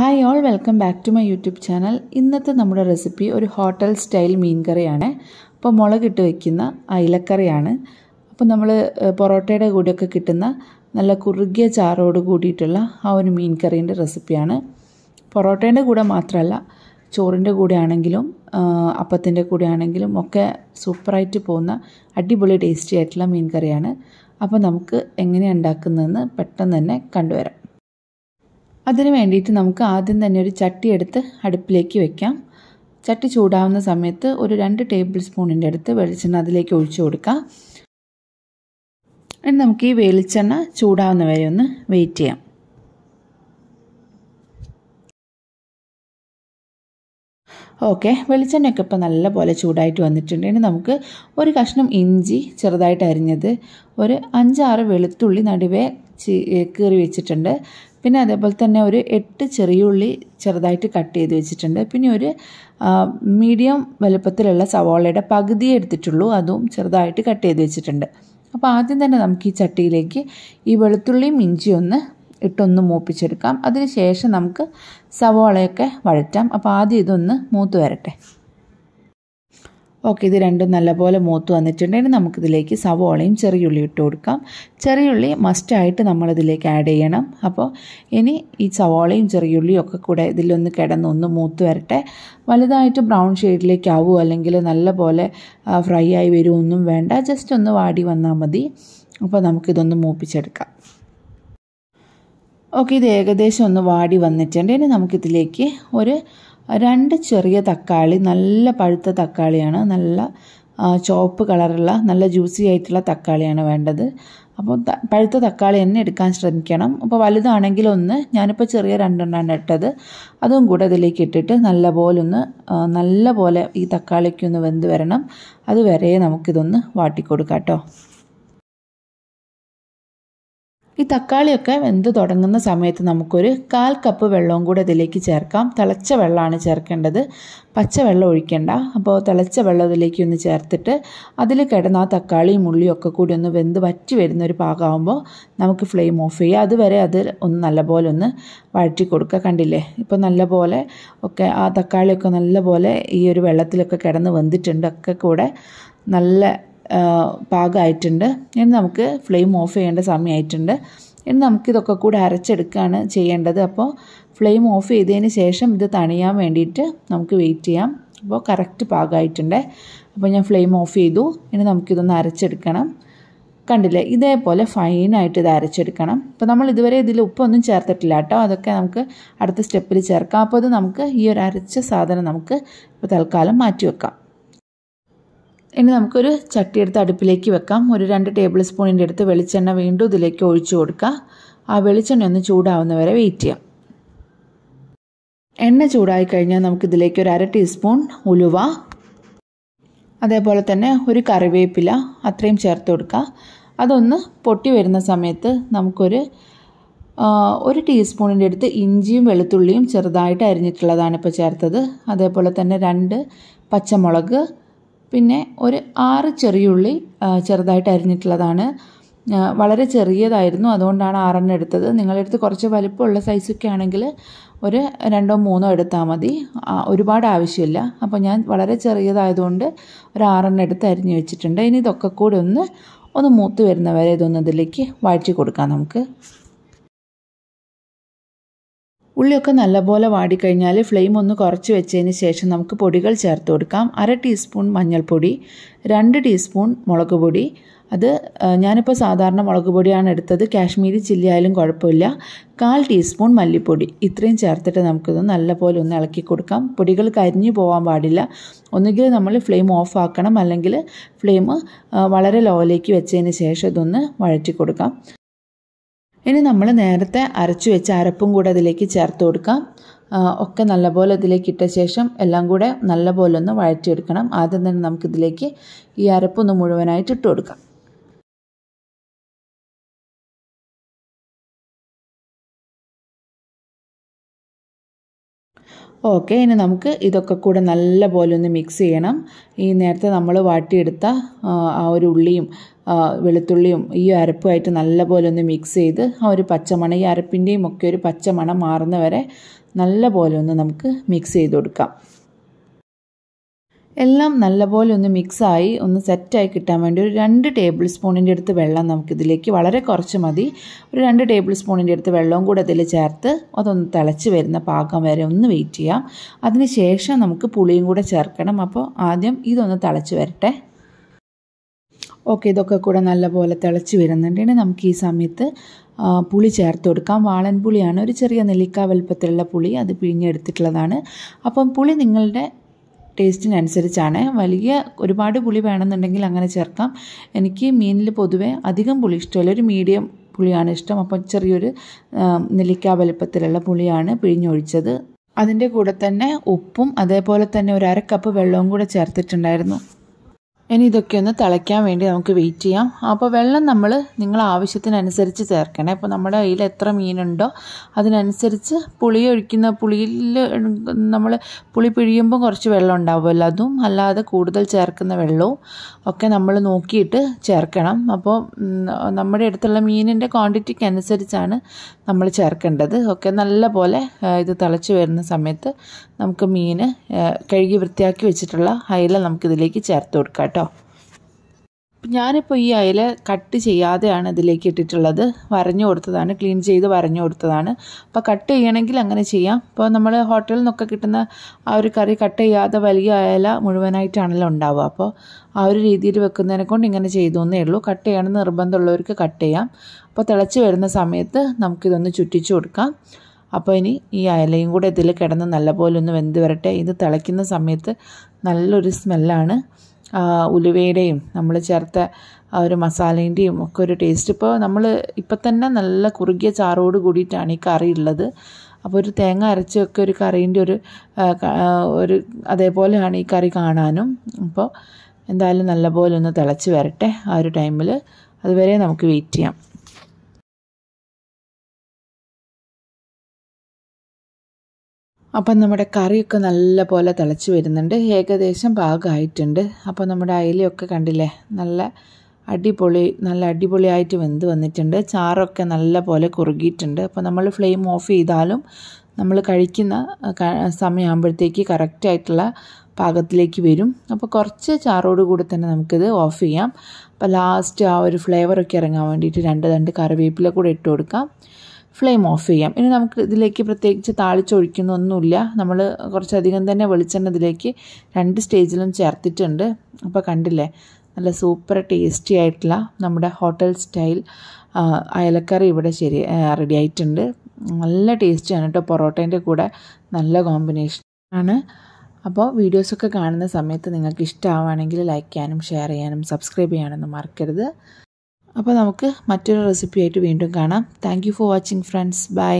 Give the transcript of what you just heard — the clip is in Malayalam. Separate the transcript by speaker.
Speaker 1: hi all welcome back to my YouTube channel ഇന്നത്തെ നമ്മുടെ റെസിപ്പി ഒരു ഹോട്ടൽ സ്റ്റൈൽ മീൻ കറിയാണ് അപ്പോൾ മുളകിട്ട് വയ്ക്കുന്ന അയിലക്കറിയാണ് അപ്പോൾ നമ്മൾ പൊറോട്ടയുടെ കൂടെയൊക്കെ കിട്ടുന്ന നല്ല കുറുകിയ ചാറോട് കൂടിയിട്ടുള്ള ആ ഒരു മീൻ കറീൻ്റെ റെസിപ്പിയാണ് പൊറോട്ടേൻ്റെ കൂടെ മാത്രമല്ല ചോറിൻ്റെ കൂടെ ആണെങ്കിലും അപ്പത്തിൻ്റെ കൂടെ ആണെങ്കിലും ഒക്കെ സൂപ്പറായിട്ട് പോകുന്ന അടിപൊളി ടേസ്റ്റി ആയിട്ടുള്ള മീൻ കറിയാണ് അപ്പോൾ നമുക്ക് എങ്ങനെയാണ് ഉണ്ടാക്കുന്നതെന്ന് പെട്ടെന്ന് തന്നെ കണ്ടുവരാം അതിന് വേണ്ടിയിട്ട് നമുക്ക് ആദ്യം തന്നെ ഒരു ചട്ടി എടുത്ത് അടുപ്പിലേക്ക് വെക്കാം ചട്ടി ചൂടാവുന്ന സമയത്ത് ഒരു രണ്ട് ടേബിൾ സ്പൂണിൻ്റെ അടുത്ത് വെളിച്ചെണ്ണ അതിലേക്ക് ഒഴിച്ചു കൊടുക്കാം ഇനി നമുക്ക് ഈ വെളിച്ചെണ്ണ ചൂടാവുന്ന വരെ ഒന്ന് വെയിറ്റ് ചെയ്യാം ഓക്കെ വെളിച്ചെണ്ണയൊക്കെ ഇപ്പോൾ നല്ലപോലെ ചൂടായിട്ട് വന്നിട്ടുണ്ട് ഇനി നമുക്ക് ഒരു കഷ്ണം ഇഞ്ചി ചെറുതായിട്ട് അരിഞ്ഞത് ഒരു അഞ്ചാറ് വെളുത്തുള്ളി നടുവേ കീറി വെച്ചിട്ടുണ്ട് പിന്നെ അതേപോലെ തന്നെ ഒരു എട്ട് ചെറിയുള്ളി ചെറുതായിട്ട് കട്ട് ചെയ്ത് വെച്ചിട്ടുണ്ട് പിന്നെ ഒരു മീഡിയം വലുപ്പത്തിലുള്ള സവാളയുടെ പകുതി എടുത്തിട്ടുള്ളൂ അതും ചെറുതായിട്ട് കട്ട് ചെയ്ത് വെച്ചിട്ടുണ്ട് അപ്പോൾ ആദ്യം തന്നെ നമുക്ക് ഈ ചട്ടിയിലേക്ക് ഈ വെളുത്തുള്ളിയും ഇഞ്ചിയും ഒന്ന് ഇട്ടൊന്ന് മൂപ്പിച്ചെടുക്കാം അതിനുശേഷം നമുക്ക് സവോളയൊക്കെ വഴറ്റാം അപ്പോൾ ആദ്യം ഇതൊന്ന് മൂത്ത് വരട്ടെ ഓക്കെ ഇത് രണ്ടും നല്ലപോലെ മൂത്ത് വന്നിട്ടുണ്ടെങ്കിൽ നമുക്കിതിലേക്ക് സവോളയും ചെറിയുള്ളി ഇട്ട് കൊടുക്കാം ചെറിയുള്ളി മസ്റ്റായിട്ട് നമ്മളിതിലേക്ക് ആഡ് ചെയ്യണം അപ്പോൾ ഇനി ഈ സവോളയും ചെറിയുള്ളിയും ഒക്കെ കൂടെ ഇതിലൊന്ന് കിടന്നൊന്ന് മൂത്ത് വരട്ടെ വലുതായിട്ട് ബ്രൗൺ ഷെയ്ഡിലേക്ക് ആവുമോ അല്ലെങ്കിൽ നല്ലപോലെ ഫ്രൈ ആയി ഒന്നും വേണ്ട ജസ്റ്റ് ഒന്ന് വാടി വന്നാൽ മതി അപ്പോൾ നമുക്കിതൊന്ന് മൂപ്പിച്ചെടുക്കാം ഓക്കെ ഇത് ഏകദേശം ഒന്ന് വാടി വന്നിട്ടുണ്ട് ഇനി നമുക്കിതിലേക്ക് ഒരു രണ്ട് ചെറിയ തക്കാളി നല്ല പഴുത്ത തക്കാളിയാണ് നല്ല ചുവപ്പ് കളറുള്ള നല്ല ജ്യൂസി ആയിട്ടുള്ള തക്കാളിയാണ് വേണ്ടത് അപ്പോൾ പഴുത്ത തക്കാളി തന്നെ എടുക്കാൻ ശ്രമിക്കണം അപ്പോൾ വലുതാണെങ്കിൽ ഒന്ന് ഞാനിപ്പോൾ ചെറിയ രണ്ടെണ്ണമാണ് ഇട്ടത് അതും കൂടെ അതിലേക്ക് ഇട്ടിട്ട് നല്ലപോലെ ഒന്ന് നല്ല പോലെ ഈ തക്കാളിക്കൊന്ന് വെന്ത് വരണം അതുവരെ നമുക്കിതൊന്ന് വാട്ടിക്കൊടുക്കാം കേട്ടോ ഈ തക്കാളിയൊക്കെ വെന്ത് തുടങ്ങുന്ന സമയത്ത് നമുക്കൊരു കാൽ കപ്പ് വെള്ളവും കൂടെ ഇതിലേക്ക് ചേർക്കാം തിളച്ച വെള്ളമാണ് ചേർക്കേണ്ടത് പച്ചവെള്ളം ഒഴിക്കേണ്ട അപ്പോൾ തിളച്ച വെള്ളം ഇതിലേക്ക് ഒന്ന് ചേർത്തിട്ട് അതിൽ കിടന്ന ആ തക്കാളിയും ഉള്ളിയും ഒക്കെ കൂടി ഒന്ന് വെന്ത് വറ്റി വരുന്ന ഒരു പാകമാകുമ്പോൾ നമുക്ക് ഫ്ലെയിം ഓഫ് ചെയ്യുക അതുവരെ അത് ഒന്ന് നല്ലപോലെ ഒന്ന് വഴറ്റി കൊടുക്കുക കണ്ടില്ലേ ഇപ്പോൾ നല്ലപോലെ ഒക്കെ ആ തക്കാളിയൊക്കെ നല്ലപോലെ ഈ ഒരു വെള്ളത്തിലൊക്കെ കിടന്ന് വെന്തിട്ടുണ്ട് ഒക്കെ കൂടെ നല്ല പാകമായിട്ടുണ്ട് ഇനി നമുക്ക് ഫ്ലെയിം ഓഫ് ചെയ്യേണ്ട സമയമായിട്ടുണ്ട് ഇനി നമുക്കിതൊക്കെ കൂടി അരച്ചെടുക്കുകയാണ് ചെയ്യേണ്ടത് അപ്പോൾ ഫ്ലെയിം ഓഫ് ചെയ്തതിന് ശേഷം ഇത് തണിയാൻ വേണ്ടിയിട്ട് നമുക്ക് വെയിറ്റ് ചെയ്യാം അപ്പോൾ കറക്റ്റ് പാകമായിട്ടുണ്ട് അപ്പോൾ ഞാൻ ഫ്ലെയിം ഓഫ് ചെയ്തു ഇനി നമുക്കിതൊന്ന് അരച്ചെടുക്കണം കണ്ടില്ലേ ഇതേപോലെ ഫൈനായിട്ട് ഇത് അരച്ചെടുക്കണം അപ്പോൾ നമ്മൾ ഇതുവരെ ഇതിൽ ഉപ്പൊന്നും ചേർത്തിട്ടില്ല കേട്ടോ അതൊക്കെ നമുക്ക് അടുത്ത സ്റ്റെപ്പിൽ ചേർക്കാം അപ്പോൾ അത് നമുക്ക് ഈ ഒരു അരച്ച സാധനം നമുക്ക് ഇപ്പോൾ തൽക്കാലം മാറ്റി വെക്കാം ഇനി നമുക്കൊരു ചട്ടി എടുത്ത് അടുപ്പിലേക്ക് വെക്കാം ഒരു രണ്ട് ടേബിൾ സ്പൂണിൻ്റെ അടുത്ത് വെളിച്ചെണ്ണ വീണ്ടും ഇതിലേക്ക് ഒഴിച്ചു കൊടുക്കുക ആ വെളിച്ചെണ്ണ ഒന്ന് ചൂടാവുന്ന വരെ വെയിറ്റ് ചെയ്യാം എണ്ണ ചൂടായി കഴിഞ്ഞാൽ നമുക്കിതിലേക്ക് ഒരു അര ടീസ്പൂൺ ഉലുവ അതേപോലെ തന്നെ ഒരു കറിവേപ്പില അത്രയും ചേർത്ത് കൊടുക്കുക അതൊന്ന് പൊട്ടി വരുന്ന സമയത്ത് നമുക്കൊരു ഒരു ടീസ്പൂണിൻ്റെ അടുത്ത് ഇഞ്ചിയും വെളുത്തുള്ളിയും ചെറുതായിട്ട് അരിഞ്ഞിട്ടുള്ളതാണ് ഇപ്പോൾ ചേർത്തത് അതേപോലെ തന്നെ രണ്ട് പച്ചമുളക് പിന്നെ ഒരു ആറ് ചെറിയുള്ളി ചെറുതായിട്ട് അരിഞ്ഞിട്ടുള്ളതാണ് വളരെ ചെറിയതായിരുന്നു അതുകൊണ്ടാണ് ആറെണ്ണം എടുത്തത് നിങ്ങളെടുത്ത് കുറച്ച് വലിപ്പമുള്ള സൈസൊക്കെ ആണെങ്കിൽ ഒരു രണ്ടോ മൂന്നോ എടുത്താൽ മതി ഒരുപാട് ആവശ്യമില്ല അപ്പോൾ ഞാൻ വളരെ ചെറിയതായതുകൊണ്ട് ഒരു ആറെണ്ണം എടുത്ത് അരിഞ്ഞു വെച്ചിട്ടുണ്ട് ഇനി ഇതൊക്കെ കൂടി ഒന്ന് ഒന്ന് മൂത്ത് വരുന്നവരെ ഇതൊന്നതിലേക്ക് വാഴ്ച കൊടുക്കാം നമുക്ക് ഉള്ളിയൊക്കെ നല്ലപോലെ വാടിക്കഴിഞ്ഞാൽ ഫ്ലെയിം ഒന്ന് കുറച്ച് വെച്ചതിന് ശേഷം നമുക്ക് പൊടികൾ ചേർത്ത് കൊടുക്കാം അര ടീസ്പൂൺ മഞ്ഞൾപ്പൊടി രണ്ട് ടീസ്പൂൺ മുളക് പൊടി അത് ഞാനിപ്പോൾ സാധാരണ മുളക് പൊടിയാണ് എടുത്തത് കാശ്മീരി ചില്ലി ആയാലും കുഴപ്പമില്ല കാൽ ടീസ്പൂൺ മല്ലിപ്പൊടി ഇത്രയും ചേർത്തിട്ട് നമുക്കിത് നല്ലപോലെ ഒന്ന് ഇളക്കി കൊടുക്കാം പൊടികൾ കരിഞ്ഞു പോകാൻ പാടില്ല ഒന്നുകിൽ നമ്മൾ ഫ്ലെയിം ഓഫ് ആക്കണം അല്ലെങ്കിൽ ഫ്ലെയിം വളരെ ലോയിലേക്ക് വെച്ചതിന് ശേഷം ഇതൊന്ന് വഴറ്റി കൊടുക്കാം ഇനി നമ്മൾ നേരത്തെ അരച്ചു വെച്ച അരപ്പും കൂടെ അതിലേക്ക് ചേർത്ത് കൊടുക്കാം ഒക്കെ നല്ലപോലെ ഇതിലേക്ക് ഇട്ട ശേഷം എല്ലാം കൂടെ നല്ലപോലെ ഒന്ന് വഴറ്റിയെടുക്കണം ആദ്യം തന്നെ നമുക്കിതിലേക്ക് ഈ അരപ്പൊന്ന് മുഴുവനായിട്ട് ഇട്ട് കൊടുക്കാം ഓക്കെ ഇനി നമുക്ക് ഇതൊക്കെ കൂടെ നല്ല പോലെ ഒന്ന് മിക്സ് ചെയ്യണം ഈ നേരത്തെ നമ്മൾ വാട്ടിയെടുത്ത ആ ഒരു ഉള്ളിയും വെളുത്തുള്ളിയും ഈ അരപ്പുമായിട്ട് നല്ല പോലെ ഒന്ന് മിക്സ് ചെയ്ത് ആ ഒരു പച്ചമണം ഈ അരപ്പിൻ്റെയും ഒക്കെ ഒരു പച്ചമണം മാറുന്നവരെ വരെ നല്ല പോലെ ഒന്ന് നമുക്ക് മിക്സ് ചെയ്ത് കൊടുക്കാം എല്ലാം നല്ലപോലെ ഒന്ന് മിക്സായി ഒന്ന് സെറ്റായി കിട്ടാൻ വേണ്ടി ഒരു രണ്ട് ടേബിൾ സ്പൂണിൻ്റെ അടുത്ത് വെള്ളം നമുക്കിതിലേക്ക് വളരെ കുറച്ച് മതി ഒരു രണ്ട് ടേബിൾ സ്പൂണിൻ്റെ അടുത്ത് വെള്ളവും കൂടെ അതിൽ ചേർത്ത് അതൊന്ന് തിളച്ച് വരുന്ന പാകം വരെ ഒന്ന് വെയിറ്റ് ചെയ്യാം അതിന് ശേഷം നമുക്ക് പുളിയും കൂടെ ചേർക്കണം അപ്പോൾ ആദ്യം ഇതൊന്ന് തിളച്ച് വരട്ടെ ഓക്കെ ഇതൊക്കെ കൂടെ നല്ലപോലെ തിളച്ച് വരുന്നുണ്ടെങ്കിൽ നമുക്ക് ഈ സമയത്ത് പുളി ചേർത്ത് കൊടുക്കാം വാളൻ പുളിയാണ് ഒരു ചെറിയ നെല്ലിക്ക വലുപ്പത്തിലുള്ള പുളി അത് പിഴിഞ്ഞെടുത്തിട്ടുള്ളതാണ് അപ്പം പുളി നിങ്ങളുടെ ടേസ്റ്റിനനുസരിച്ചാണ് വലിയ ഒരുപാട് പുളി വേണമെന്നുണ്ടെങ്കിൽ അങ്ങനെ ചേർക്കാം എനിക്ക് മീനിൽ പൊതുവെ അധികം പുളി ഇഷ്ടമല്ല ഒരു മീഡിയം പുളിയാണ് ഇഷ്ടം അപ്പം ചെറിയൊരു നെല്ലിക്കാ വലിപ്പത്തിലുള്ള പുളിയാണ് പിഴിഞ്ഞൊഴിച്ചത് അതിൻ്റെ കൂടെ തന്നെ ഉപ്പും അതേപോലെ തന്നെ ഒരു അര കപ്പ് വെള്ളവും കൂടെ ചേർത്തിട്ടുണ്ടായിരുന്നു ഇനി ഇതൊക്കെ ഒന്ന് തിളയ്ക്കാൻ വേണ്ടി നമുക്ക് വെയിറ്റ് ചെയ്യാം അപ്പോൾ വെള്ളം നമ്മൾ നിങ്ങൾ ആവശ്യത്തിനനുസരിച്ച് ചേർക്കണേ അപ്പോൾ നമ്മുടെ കയ്യിൽ എത്ര മീനുണ്ടോ അതിനനുസരിച്ച് പുളി ഒഴിക്കുന്ന പുളിയിൽ നമ്മൾ പുളി പിഴിയുമ്പോൾ കുറച്ച് വെള്ളം ഉണ്ടാവുമല്ലോ അതും അല്ലാതെ കൂടുതൽ ചേർക്കുന്ന വെള്ളവും ഒക്കെ നമ്മൾ നോക്കിയിട്ട് ചേർക്കണം അപ്പോൾ നമ്മുടെ അടുത്തുള്ള മീനിൻ്റെ ക്വാണ്ടിറ്റിക്ക് അനുസരിച്ചാണ് നമ്മൾ ചേർക്കേണ്ടത് ഒക്കെ നല്ല പോലെ ഇത് തിളച്ച് വരുന്ന സമയത്ത് നമുക്ക് മീൻ കഴുകി വൃത്തിയാക്കി വെച്ചിട്ടുള്ള അയില നമുക്കിതിലേക്ക് ചേർത്ത് കൊടുക്കാം കേട്ടോ ഞാനിപ്പോൾ ഈ അയല കട്ട് ചെയ്യാതെയാണ് ഇതിലേക്ക് ഇട്ടിട്ടുള്ളത് വരഞ്ഞു കൊടുത്തതാണ് ക്ലീൻ ചെയ്ത് വരഞ്ഞു കൊടുത്തതാണ് അപ്പോൾ കട്ട് ചെയ്യണമെങ്കിൽ അങ്ങനെ ചെയ്യാം ഇപ്പോൾ നമ്മൾ ഹോട്ടലിൽ നിന്നൊക്കെ കിട്ടുന്ന ആ ഒരു കറി കട്ട് ചെയ്യാതെ വലിയ അയല മുഴുവനായിട്ടാണല്ലോ ഉണ്ടാവുക അപ്പോൾ ആ ഒരു രീതിയിൽ വെക്കുന്നതിനെ കൊണ്ട് ഇങ്ങനെ ചെയ്തു എന്നേ ഉള്ളൂ കട്ട് ചെയ്യണമെന്ന് നിർബന്ധമുള്ളവർക്ക് കട്ട് ചെയ്യാം അപ്പോൾ തിളച്ച് വരുന്ന സമയത്ത് നമുക്കിതൊന്ന് ചുറ്റിച്ചു കൊടുക്കാം അപ്പോൾ ഇനി ഈ അയലയും കൂടെ ഇതിൽ കിടന്ന് നല്ലപോലെ ഒന്ന് വെന്ത് വരട്ടെ ഇത് തിളയ്ക്കുന്ന സമയത്ത് നല്ലൊരു സ്മെല്ലാണ് ഉലുവയുടെയും നമ്മൾ ചേർത്ത ഒരു മസാലേൻ്റെയും ഒക്കെ ഒരു ടേസ്റ്റ് ഇപ്പോൾ നമ്മൾ ഇപ്പം തന്നെ നല്ല കുറുകിയ ചാറോട് കൂടിയിട്ടാണ് ഈ കറി ഉള്ളത് അപ്പോൾ ഒരു തേങ്ങ അരച്ചൊക്കെ ഒരു കറീൻ്റെ ഒരു ഒരു അതേപോലെയാണ് ഈ കറി കാണാനും അപ്പോൾ എന്തായാലും നല്ലപോലെ ഒന്ന് തിളച്ച് വരട്ടെ ആ ഒരു ടൈമിൽ അതുവരെ നമുക്ക് വെയിറ്റ് ചെയ്യാം അപ്പം നമ്മുടെ കറിയൊക്കെ നല്ല പോലെ തിളച്ച് വരുന്നുണ്ട് ഏകദേശം പാകമായിട്ടുണ്ട് അപ്പോൾ നമ്മുടെ അയിലൊക്കെ കണ്ടില്ലേ നല്ല അടിപൊളി നല്ല അടിപൊളിയായിട്ട് വെന്ത് വന്നിട്ടുണ്ട് ചാറൊക്കെ നല്ല പോലെ കുറുകിയിട്ടുണ്ട് അപ്പോൾ നമ്മൾ ഫ്ലെയിം ഓഫ് ചെയ്താലും നമ്മൾ കഴിക്കുന്ന സമയമാകുമ്പോഴത്തേക്ക് കറക്റ്റായിട്ടുള്ള പാകത്തിലേക്ക് വരും അപ്പോൾ കുറച്ച് ചാറോട് കൂടി തന്നെ നമുക്കിത് ഓഫ് ചെയ്യാം അപ്പോൾ ലാസ്റ്റ് ആ ഒരു ഫ്ലേവറൊക്കെ ഇറങ്ങാൻ വേണ്ടിയിട്ട് രണ്ട് രണ്ട് കറിവേപ്പില കൂടെ ഇട്ട് കൊടുക്കാം ഫ്ലെയിം ഓഫ് ചെയ്യാം ഇനി നമുക്ക് ഇതിലേക്ക് പ്രത്യേകിച്ച് താളിച്ചൊഴിക്കുന്നൊന്നുമില്ല നമ്മൾ കുറച്ചധികം തന്നെ വെളിച്ചെണ്ണ ഇതിലേക്ക് രണ്ട് സ്റ്റേജിലും ചേർത്തിട്ടുണ്ട് അപ്പോൾ കണ്ടില്ലേ നല്ല സൂപ്പർ ടേസ്റ്റി ആയിട്ടുള്ള നമ്മുടെ ഹോട്ടൽ സ്റ്റൈൽ അയലക്കറി ഇവിടെ ശരി റെഡി ആയിട്ടുണ്ട് നല്ല ടേസ്റ്റിയാണ് കേട്ടോ പൊറോട്ടേൻ്റെ കൂടെ നല്ല കോമ്പിനേഷൻ ആണ് അപ്പോൾ വീഡിയോസൊക്കെ കാണുന്ന സമയത്ത് നിങ്ങൾക്ക് ഇഷ്ടമാവുകയാണെങ്കിൽ ലൈക്ക് ചെയ്യാനും ഷെയർ ചെയ്യാനും സബ്സ്ക്രൈബ് ചെയ്യാനൊന്നും മറക്കരുത് അപ്പോൾ നമുക്ക് മറ്റൊരു റെസിപ്പിയായിട്ട് വീണ്ടും കാണാം thank for watching friends by